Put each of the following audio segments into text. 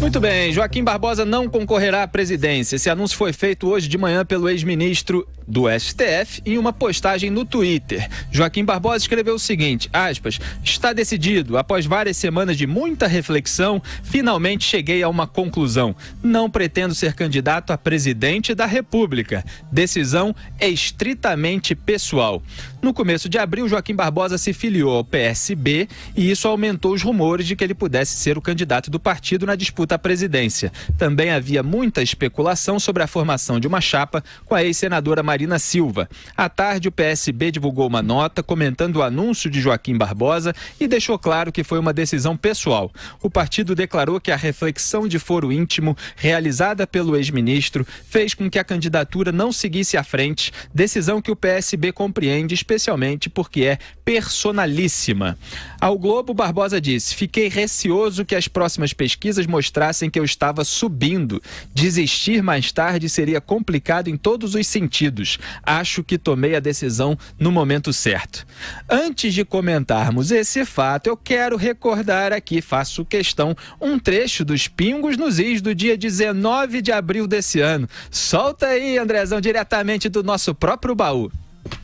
Muito bem, Joaquim Barbosa não concorrerá à presidência. Esse anúncio foi feito hoje de manhã pelo ex-ministro do STF em uma postagem no Twitter. Joaquim Barbosa escreveu o seguinte: aspas, está decidido. Após várias semanas de muita reflexão, finalmente cheguei a uma conclusão. Não pretendo ser candidato a presidente da República. Decisão é estritamente pessoal. No começo de abril, Joaquim Barbosa se filiou ao PSB e isso aumentou os rumores de que ele pudesse ser o candidato do partido na disputa disputa à presidência. Também havia muita especulação sobre a formação de uma chapa com a ex-senadora Marina Silva. À tarde, o PSB divulgou uma nota comentando o anúncio de Joaquim Barbosa e deixou claro que foi uma decisão pessoal. O partido declarou que a reflexão de foro íntimo realizada pelo ex-ministro fez com que a candidatura não seguisse à frente, decisão que o PSB compreende, especialmente porque é personalíssima. Ao Globo, Barbosa disse: Fiquei receoso que as próximas pesquisas mostrassem que eu estava subindo. Desistir mais tarde seria complicado em todos os sentidos. Acho que tomei a decisão no momento certo. Antes de comentarmos esse fato, eu quero recordar aqui, faço questão, um trecho dos Pingos nos Is do dia 19 de abril desse ano. Solta aí, Andrezão, diretamente do nosso próprio baú.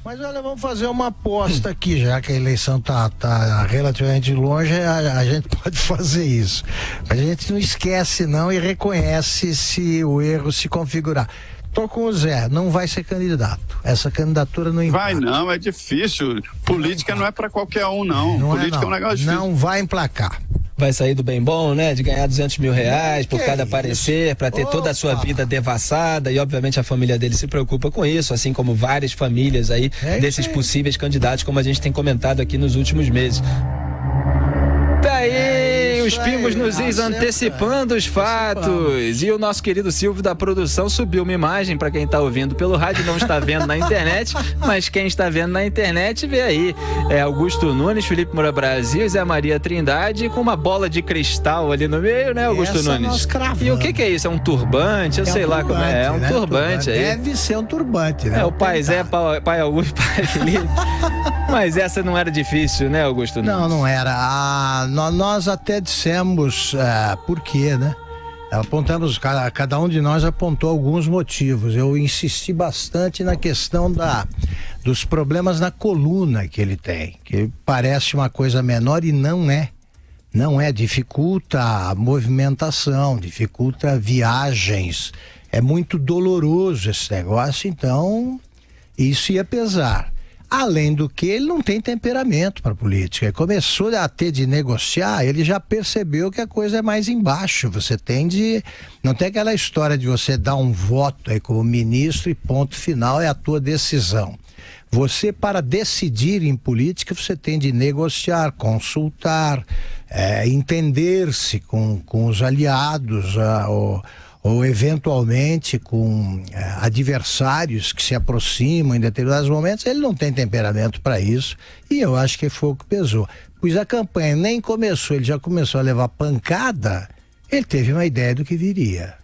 Mas olha, vamos fazer uma aposta aqui, já que a eleição está tá relativamente longe, a, a, gente pode fazer isso. A gente não esquece não e reconhece se o erro se configurar. Tô com o Zé, não vai ser candidato. Essa candidatura não Vai não, é difícil. Política não é para qualquer um não. não é, Política é, não. é um negócio difícil. Não vai emplacar vai sair do bem bom, né? De ganhar 200 mil reais por que cada parecer aparecer, para ter Opa. toda a sua vida devassada. E obviamente a família dele se preocupa com isso, assim como várias famílias aí é desses possíveis candidatos, como a gente tem comentado aqui nos últimos meses os pingos nos is, antecipando os fatos. E o nosso querido Silvio da produção subiu uma imagem para quem está ouvindo pelo rádio, não está vendo na internet, mas quem está vendo na internet vê aí. É Augusto Nunes, Felipe Moura Brasil, Zé Maria Trindade, com uma bola de cristal ali no meio, né, Augusto Essa Nunes? E o que, que, é isso? É um turbante? Eu é sei um lá turbante, como é. É um né? turbante aí. Deve ser um turbante, né? É, o pai Zé, pai, Augusto, pai Felipe. Mas essa não era difícil, né, Augusto? Nunes? Não, não era. Ah, nós até de dissemos ah, por quê, né? Apontamos, cada, cada um de nós apontou alguns motivos. Eu insisti bastante na questão da, dos problemas na coluna que ele tem, que parece uma coisa menor e não é. Não é, dificulta a movimentação, dificulta viagens. É muito doloroso esse negócio, então isso ia pesar. Além do que, ele não tem temperamento para política. Ele começou a ter de negociar, ele já percebeu que a coisa é mais embaixo. Você tem de. Não tem aquela história de você dar um voto aí como ministro e ponto final é a tua decisão. Você, para decidir em política, você tem de negociar, consultar, é, entender-se com, com os aliados. A, ah, o, ou eventualmente com é, adversários que se aproximam em determinados momentos, ele não tem temperamento para isso e eu acho que foi o que pesou. Pois a campanha nem começou, ele já começou a levar pancada, ele teve uma ideia do que viria.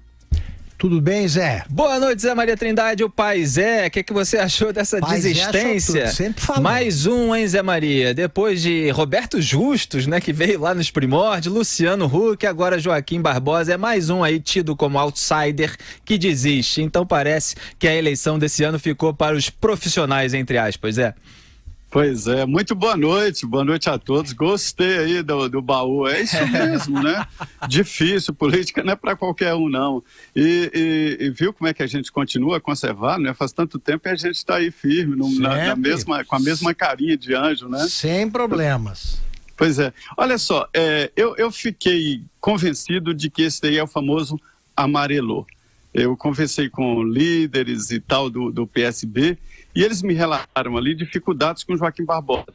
Tudo bem, Zé? Boa noite, Zé Maria Trindade, o pai Zé. O que, é que você achou dessa pai desistência? Sempre Mais um, hein, Zé Maria? Depois de Roberto justos né, que veio lá nos primórdios, Luciano Huck, agora Joaquim Barbosa, é mais um aí tido como outsider que desiste. Então parece que a eleição desse ano ficou para os profissionais, entre aspas, Zé. Pois é, muito boa noite, boa noite a todos. Gostei aí do, do baú, é isso mesmo, né? Difícil, política não é para qualquer um, não. E, e, e, viu como é que a gente continua a conservar, né? Faz tanto tempo e a gente está aí firme, no, na, na, mesma, com a mesma carinha de anjo, né? Sem problemas. Pois é. Olha só, é, eu, eu fiquei convencido de que esse daí é o famoso amarelô. Eu conversei com líderes e tal do, do PSB e eles me relataram ali dificuldades com Joaquim Barbosa.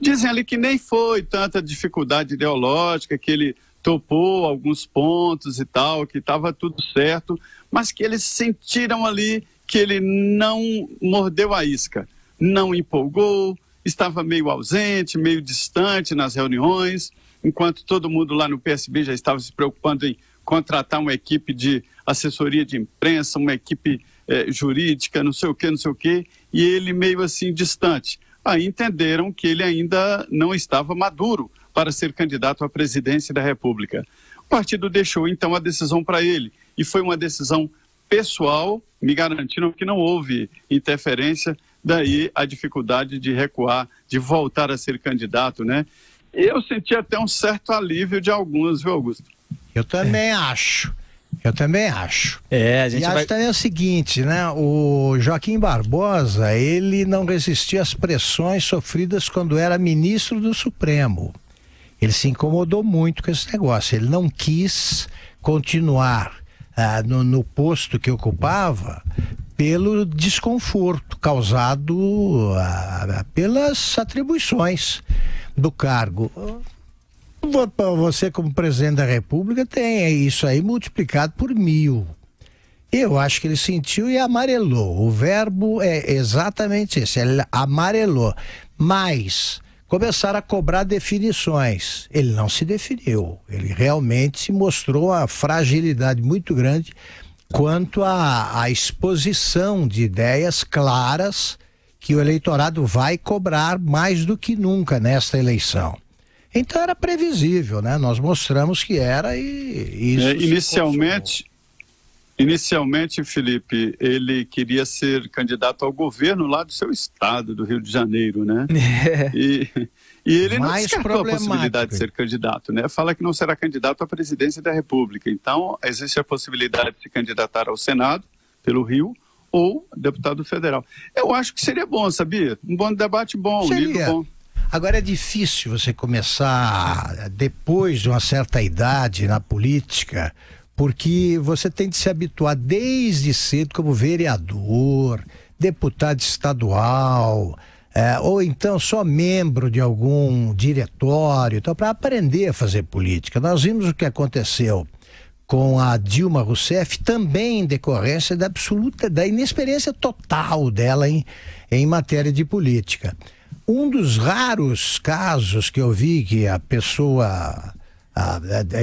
Dizem ali que nem foi tanta dificuldade ideológica, que ele topou alguns pontos e tal, que estava tudo certo, mas que eles sentiram ali que ele não mordeu a isca, não empolgou, estava meio ausente, meio distante nas reuniões, enquanto todo mundo lá no PSB já estava se preocupando em contratar uma equipe de assessoria de imprensa, uma equipe eh, jurídica, não sei o que, não sei o que, e ele meio assim distante. Aí entenderam que ele ainda não estava maduro para ser candidato à presidência da República. O partido deixou então a decisão para ele e foi uma decisão pessoal, me garantiram que não houve interferência, daí a dificuldade de recuar, de voltar a ser candidato, né? eu senti até um certo alívio de alguns, viu, Augusto? Eu também é. acho. Eu também acho. É, a gente e vai... acho também é o seguinte, né? O Joaquim Barbosa, ele não resistiu às pressões sofridas quando era ministro do Supremo. Ele se incomodou muito com esse negócio. Ele não quis continuar ah, no, no posto que ocupava pelo desconforto causado ah, pelas atribuições do cargo. Você, como presidente da República, tem isso aí multiplicado por mil. Eu acho que ele sentiu e amarelou. O verbo é exatamente esse, ele amarelou. Mas começaram a cobrar definições. Ele não se definiu. Ele realmente se mostrou a fragilidade muito grande quanto à, à exposição de ideias claras que o eleitorado vai cobrar mais do que nunca nesta eleição. Então era previsível, né? Nós mostramos que era e, isso. É, inicialmente, inicialmente, Felipe, ele queria ser candidato ao governo lá do seu estado, do Rio de Janeiro, né? É. E, e ele Mais não descartou a possibilidade de ser candidato, né? Fala que não será candidato à presidência da República. Então, existe a possibilidade de se candidatar ao Senado pelo Rio ou deputado federal. Eu acho que seria bom, sabia? Um bom debate bom, seria. um livro bom. Agora é difícil você começar depois de uma certa idade na política, porque você tem de se habituar desde cedo como vereador, deputado estadual, é, ou então só membro de algum diretório, então, para aprender a fazer política. Nós vimos o que aconteceu com a Dilma Rousseff, também em decorrência da absoluta, da inexperiência total dela em, em matéria de política. Um dos raros casos que eu vi que a pessoa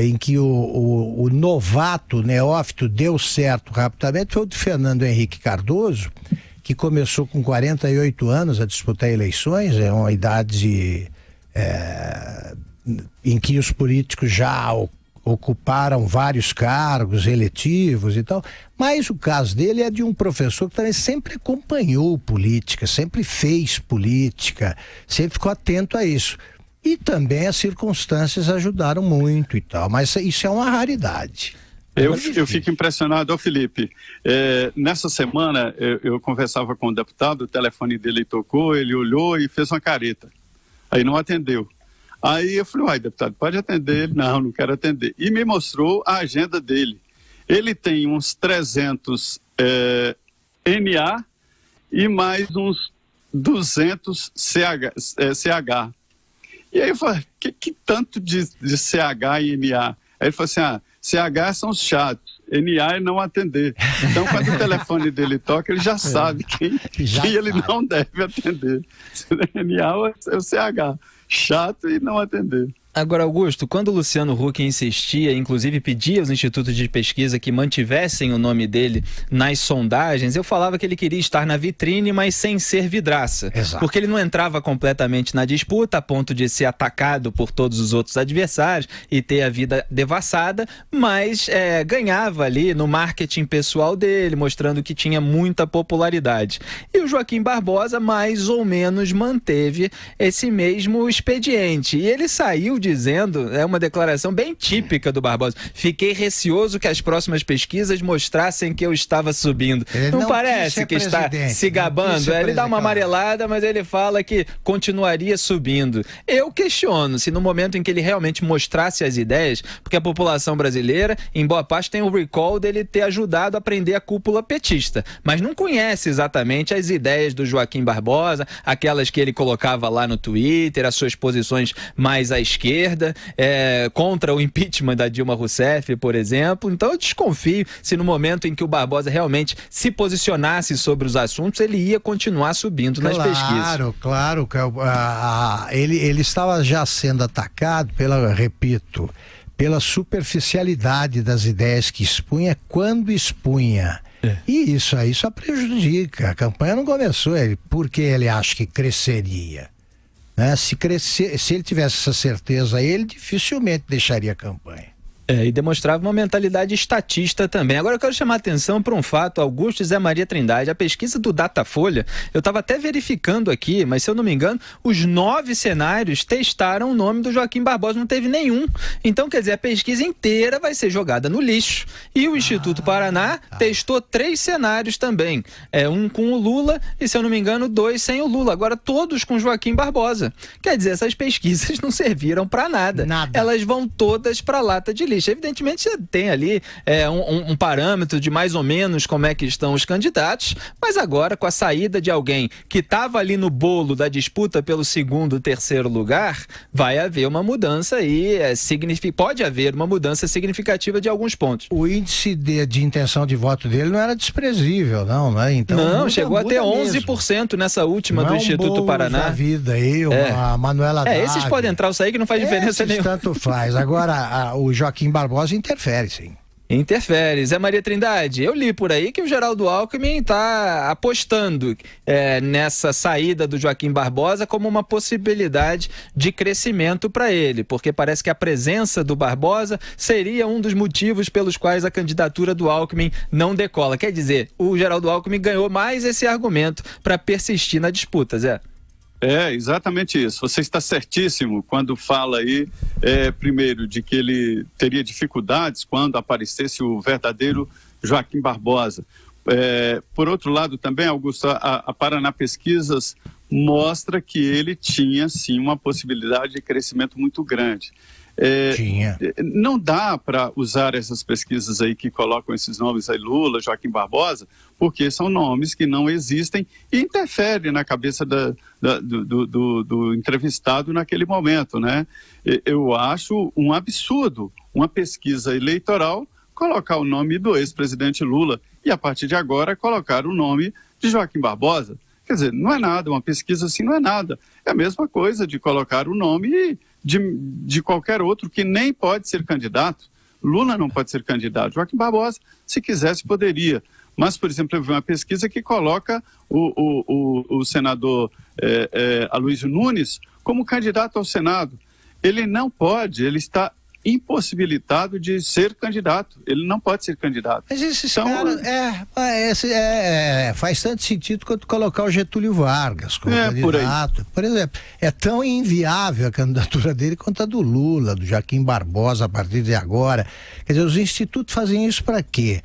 em que o, o, o novato neófito deu certo rapidamente foi o de Fernando Henrique Cardoso, que começou com 48 anos a disputar eleições, é uma idade é, em que os políticos já ocuparam vários cargos eletivos e tal, mas o caso dele é de um professor que também sempre acompanhou política, sempre fez política, sempre ficou atento a isso. E também as circunstâncias ajudaram muito e tal, mas isso é uma raridade. É eu, eu fico impressionado, ô Felipe. É, nessa semana eu, eu, conversava com o deputado, o telefone dele tocou, ele olhou e fez uma careta. Aí não atendeu. Aí eu falei, uai, deputado, pode atender ele? Não, não quero atender. E me mostrou a agenda dele. Ele tem uns 300 é, NA e mais uns 200 CH. É, CH. E aí eu falei, que, que tanto de, de CH e NA? Aí ele falou assim, ah, CH são os chatos, NA é não atender. Então, quando o telefone dele toca, ele já é. sabe quem, já quem sabe. ele não deve atender. NA é CH chato e não atender. Agora, Augusto, quando Luciano Huck insistia, inclusive pedia aos institutos de pesquisa que mantivessem o nome dele nas sondagens, eu falava que ele queria estar na vitrine, mas sem ser vidraça. Exato. Porque ele não entrava completamente na disputa, a ponto de ser atacado por todos os outros adversários e ter a vida devassada, mas é, ganhava ali no marketing pessoal dele, mostrando que tinha muita popularidade. E o Joaquim Barbosa, mais ou menos, manteve esse mesmo expediente. E ele saiu dizendo, é uma declaração bem típica do Barbosa. Fiquei receoso que as próximas pesquisas mostrassem que eu estava subindo. Ele não, não parece que está se gabando. Ele dá uma amarelada, mas ele fala que continuaria subindo. Eu questiono se no momento em que ele realmente mostrasse as ideias, porque a população brasileira, em boa parte, tem o recall dele ter ajudado a prender a cúpula petista, mas não conhece exatamente as ideias do Joaquim Barbosa, aquelas que ele colocava lá no Twitter, as suas posições mais à esquerda esquerda, é, contra o impeachment da Dilma Rousseff, por exemplo. Então eu desconfio se no momento em que o Barbosa realmente se posicionasse sobre os assuntos, ele ia continuar subindo claro, nas pesquisas. Claro, claro. ele, ele estava já sendo atacado pela, repito, pela superficialidade das ideias que expunha quando expunha. É. E isso aí só prejudica. A campanha não começou ele, porque ele acha que cresceria. Né? Se, crescer, se ele tivesse essa certeza, ele dificilmente deixaria a campanha. É, e demonstrava uma mentalidade estatista também. Agora eu quero chamar a atenção para um fato, Augusto e Zé Maria Trindade. A pesquisa do Datafolha, eu estava até verificando aqui, mas se eu não me engano, os nove cenários testaram o nome do Joaquim Barbosa, não teve nenhum. Então, quer dizer, a pesquisa inteira vai ser jogada no lixo. E o Instituto ah, Paraná tá. testou três cenários também. É, um com o Lula e, se eu não me engano, dois sem o Lula. Agora todos com Joaquim Barbosa. Quer dizer, essas pesquisas não serviram para nada. nada. Elas vão todas para lata de lixo. Evidentemente, você tem ali é, um, um, parâmetro de mais ou menos como é que estão os candidatos, mas agora, com a saída de alguém que estava ali no bolo da disputa pelo segundo, terceiro lugar, vai haver uma mudança e é, pode haver uma mudança significativa de alguns pontos. O índice de, de intenção de voto dele não era desprezível, não, né? Então, não, muda, chegou até 11% mesmo. nessa última não do é um Instituto Paraná. Da vida aí, é. a Manuela É, esses podem entrar ou sair que não faz diferença esses nenhuma. Tanto faz. Agora, a, o Joaquim Joaquim Barbosa interfere, sim. Interfere. Zé Maria Trindade, eu li por aí que o Geraldo Alckmin está apostando é, nessa saída do Joaquim Barbosa como uma possibilidade de crescimento para ele, porque parece que a presença do Barbosa seria um dos motivos pelos quais a candidatura do Alckmin não decola. Quer dizer, o Geraldo Alckmin ganhou mais esse argumento para persistir na disputa, Zé. É, exatamente isso. Você está certíssimo quando fala aí, é, primeiro, de que ele teria dificuldades quando aparecesse o verdadeiro Joaquim Barbosa. É, por outro lado, também, Augusto, a, a, Paraná Pesquisas mostra que ele tinha, sim, uma possibilidade de crescimento muito grande. É, Tinha. Não dá para usar essas pesquisas aí que colocam esses nomes aí, Lula, Joaquim Barbosa, porque são nomes que não existem e interferem na cabeça da, da, do, do, do, entrevistado naquele momento, né? Eu acho um absurdo uma pesquisa eleitoral colocar o nome do ex-presidente Lula e, a partir de agora, colocar o nome de Joaquim Barbosa. Quer dizer, não é nada, uma pesquisa assim não é nada. É a mesma coisa de colocar o nome e de, de qualquer outro que nem pode ser candidato. Lula não pode ser candidato. Joaquim Barbosa, se quisesse, poderia. Mas, por exemplo, eu vi uma pesquisa que coloca o, o, o, o senador é, é, Aloysio Nunes como candidato ao Senado. Ele não pode, ele está impossibilitado de ser candidato. Ele não pode ser candidato. Mas então, é, esse então, é, é, é, faz tanto sentido quanto colocar o Getúlio Vargas como é, candidato. Por, por, exemplo, é tão inviável a candidatura dele quanto a do Lula, do Joaquim Barbosa a partir de agora. Quer dizer, os institutos fazem isso para quê?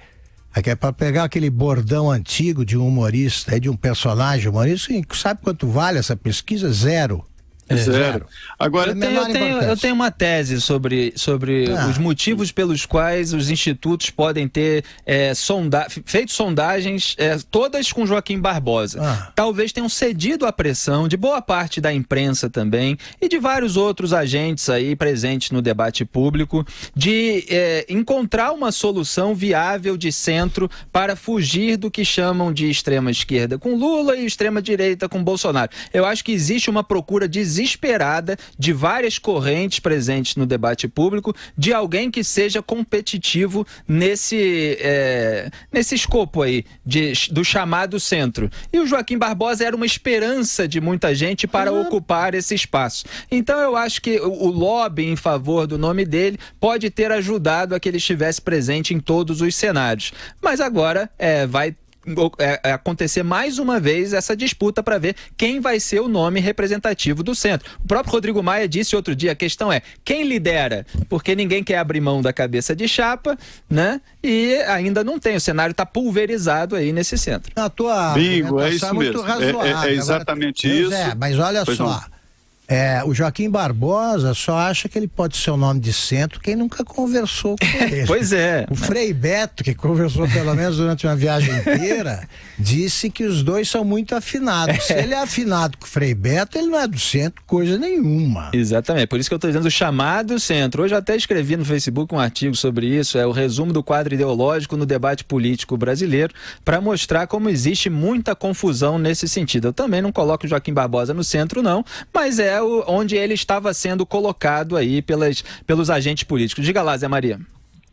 É para pegar aquele bordão antigo de um humorista, é de um personagem humorista, sabe quanto vale essa pesquisa? Zero. É, é, zero. Agora, é eu, tenho, eu, tenho, uma tese sobre, sobre ah. os motivos pelos quais os institutos podem ter é, sonda feito sondagens, é, todas com Joaquim Barbosa. Ah. Talvez tenham cedido à pressão de boa parte da imprensa também e de vários outros agentes aí presentes no debate público de é, encontrar uma solução viável de centro para fugir do que chamam de extrema esquerda com Lula e extrema direita com Bolsonaro. Eu acho que existe uma procura de desesperada de várias correntes presentes no debate público de alguém que seja competitivo nesse, é, nesse escopo aí de, do chamado centro. E o Joaquim Barbosa era uma esperança de muita gente para ocupar esse espaço. Então eu acho que o, o lobby em favor do nome dele pode ter ajudado a que ele estivesse presente em todos os cenários. Mas agora é, vai é, é, acontecer mais uma vez essa disputa para ver quem vai ser o nome representativo do centro. O próprio Rodrigo Maia disse outro dia: a questão é quem lidera, porque ninguém quer abrir mão da cabeça de chapa, né? E ainda não tem. O cenário está pulverizado aí nesse centro. A tua Bingo, é isso é mesmo. É, é, é, exatamente Agora, isso. É, mas olha pois só. Não. É, o Joaquim Barbosa só acha que ele pode ser o nome de centro quem nunca conversou com ele. pois é. O Frei Beto, que conversou pelo menos durante uma viagem inteira, disse que os dois são muito afinados. Se ele é afinado com o Frei Beto, ele não é do centro coisa nenhuma. Exatamente. Por isso que eu estou dizendo o chamado centro. Hoje até escrevi no Facebook um artigo sobre isso, é o resumo do quadro ideológico no debate político brasileiro, para mostrar como existe muita confusão nesse sentido. Eu também não coloco o Joaquim Barbosa no centro, não, mas é é o, onde ele estava sendo colocado aí pelas, pelos agentes políticos. Diga lá, Zé Maria.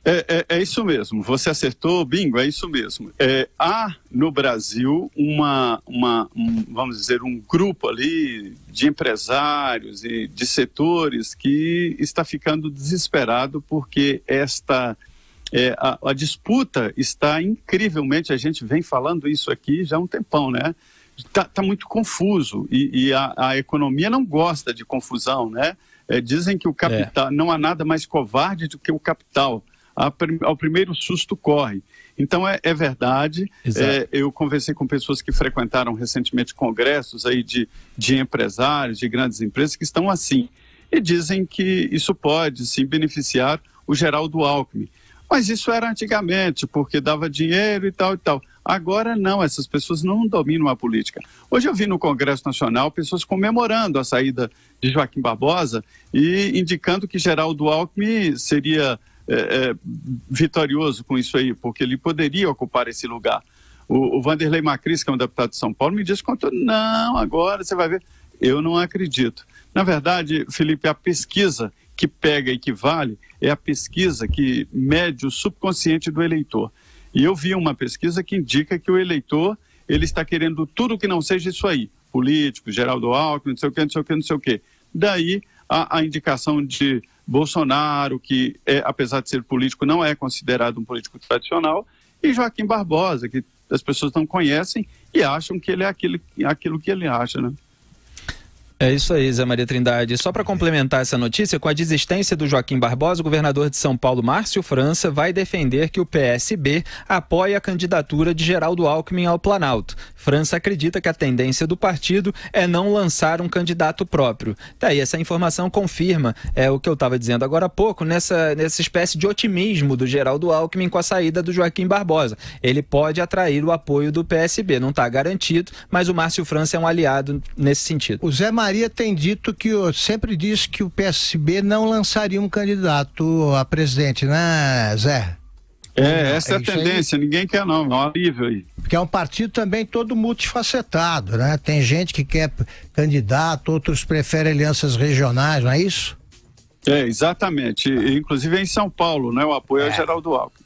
É, é, é, isso mesmo, você acertou, bingo, é isso mesmo. É, há no Brasil uma, uma um, vamos dizer, um grupo ali de empresários e de setores que está ficando desesperado porque esta é, a, a disputa está incrivelmente, a gente vem falando isso aqui já há um tempão, né? está tá muito confuso e, e a, a, economia não gosta de confusão, né? É, dizem que o capital é. não há nada mais covarde do que o capital. A, ao primeiro susto corre. Então é, é verdade. É, eu conversei com pessoas que frequentaram recentemente congressos aí de, de empresários, de grandes empresas que estão assim e dizem que isso pode sim beneficiar o geral do Alckmin. Mas isso era antigamente, porque dava dinheiro e tal e tal. Agora não, essas pessoas não dominam a política. Hoje eu vi no Congresso Nacional pessoas comemorando a saída de Joaquim Barbosa e indicando que Geraldo Alckmin seria é, é, vitorioso com isso aí, porque ele poderia ocupar esse lugar. O, o Vanderlei Macris, que é um deputado de São Paulo, me disse quanto não, agora você vai ver. Eu não acredito. Na verdade, Felipe, a pesquisa que pega e que vale é a pesquisa que mede o subconsciente do eleitor. E eu vi uma pesquisa que indica que o eleitor ele está querendo tudo que não seja isso aí. Político, Geraldo Alckmin, não sei o quê, não sei o quê, não sei o quê. Daí a, a indicação de Bolsonaro, que é, apesar de ser político, não é considerado um político tradicional, e Joaquim Barbosa, que as pessoas não conhecem e acham que ele é aquele aquilo que ele acha, né? É isso aí, Zé Maria Trindade. Só para complementar essa notícia, com a desistência do Joaquim Barbosa, o governador de São Paulo, Márcio França, vai defender que o PSB apoie a candidatura de Geraldo Alckmin ao Planalto. França acredita que a tendência do partido é não lançar um candidato próprio. Daí, tá essa informação confirma é, o que eu estava dizendo agora há pouco, nessa, nessa espécie de otimismo do Geraldo Alckmin com a saída do Joaquim Barbosa. Ele pode atrair o apoio do PSB, não está garantido, mas o Márcio França é um aliado nesse sentido. O Zé Maria tem dito que, sempre disse que o PSB não lançaria um candidato a presidente, né, Zé? É, essa é a tendência, aí... ninguém quer não, não há alívio aí. Porque é um partido também todo multifacetado, né? Tem gente que quer candidato, outros preferem alianças regionais, não é isso? É, exatamente. Inclusive é em São Paulo, né? O apoio é. a é. Geraldo Alckmin.